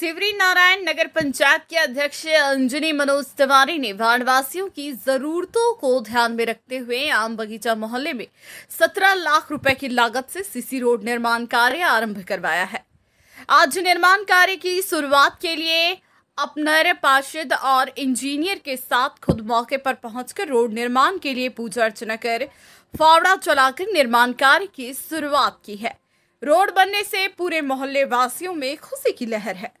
सिवरी नारायण नगर पंचायत के अध्यक्ष अंजनी मनोज तिवारी ने वार्डवासियों की जरूरतों को ध्यान में रखते हुए आम बगीचा मोहल्ले में 17 लाख रुपए की लागत से सीसी रोड निर्माण कार्य आरंभ करवाया है आज निर्माण कार्य की शुरुआत के लिए अपनर पार्षद और इंजीनियर के साथ खुद मौके पर पहुंचकर रोड निर्माण के लिए पूजा अर्चना कर फावड़ा चलाकर निर्माण कार्य की शुरुआत की है रोड बनने से पूरे मोहल्ले वासियों में खुशी की लहर है